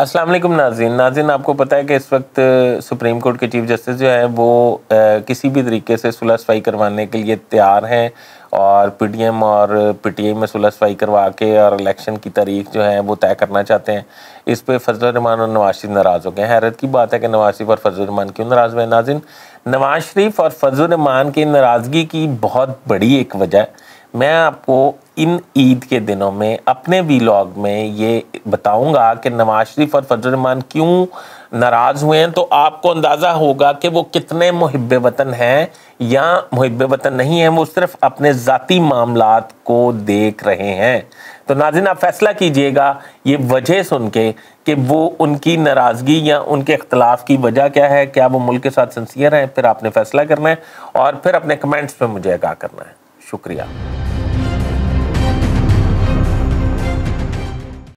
अस्सलाम वालेकुम नाजिन नाजिन आपको पता है कि इस वक्त सुप्रीम कोर्ट के चीफ जस्टिस जो है वो आ, किसी भी तरीके से सुलह सफाई करवाने के लिए तैयार हैं और पीडीएम और पीटीआई में सुलह सफाई करवा के और इलेक्शन की तारीख जो है वो तय करना चाहते हैं इस पर रमान और नवाज शरीफ नाराज़ हो गए हैरत की बात है कि नवाज शरीफ और फजल रमान क्यों नाराज़ हुए नाजिन नवाज शरीफ और रमान की नाराज़गी की बहुत बड़ी एक वजह मैं आपको इन ईद के दिनों में अपने वीलॉग में ये बताऊंगा कि नवाज शरीफ और फजल रमान क्यों नाराज़ हुए हैं तो आपको अंदाज़ा होगा कि वो कितने मुहब वतन हैं या मुहब वतन नहीं हैं वो सिर्फ अपने ज़ाती मामला को देख रहे हैं तो नाजिन आप फैसला कीजिएगा ये वजह सुन के कि वो उनकी नाराज़गी या उनके अख्तिलाफ की वजह क्या है क्या वो मुल्क के साथ सिंसियर हैं फिर आपने फैसला करना है और फिर अपने कमेंट्स में मुझे आगाह करना है शुक्रिया